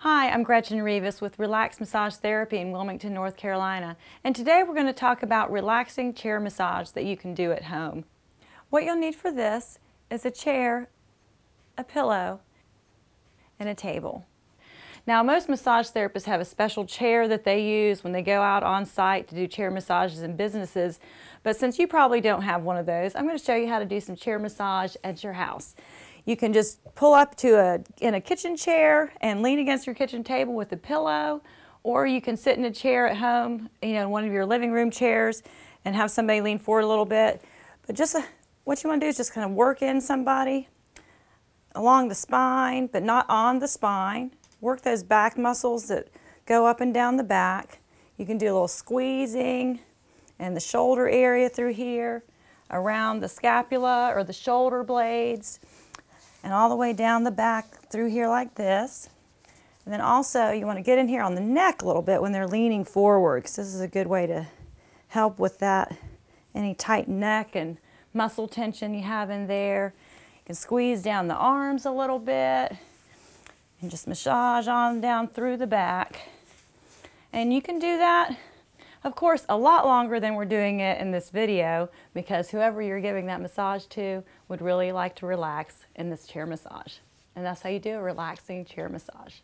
Hi, I'm Gretchen Rivas with Relaxed Massage Therapy in Wilmington, North Carolina, and today we're going to talk about relaxing chair massage that you can do at home. What you'll need for this is a chair, a pillow, and a table. Now, most massage therapists have a special chair that they use when they go out on site to do chair massages in businesses, but since you probably don't have one of those, I'm going to show you how to do some chair massage at your house. You can just pull up to a, in a kitchen chair and lean against your kitchen table with a pillow, or you can sit in a chair at home, you know, in one of your living room chairs and have somebody lean forward a little bit. But just uh, what you want to do is just kind of work in somebody along the spine, but not on the spine. Work those back muscles that go up and down the back. You can do a little squeezing and the shoulder area through here, around the scapula or the shoulder blades and all the way down the back through here like this. And then also you want to get in here on the neck a little bit when they're leaning forward because this is a good way to help with that, any tight neck and muscle tension you have in there. You can squeeze down the arms a little bit and just massage on down through the back. And you can do that of course, a lot longer than we're doing it in this video because whoever you're giving that massage to would really like to relax in this chair massage. And that's how you do a relaxing chair massage.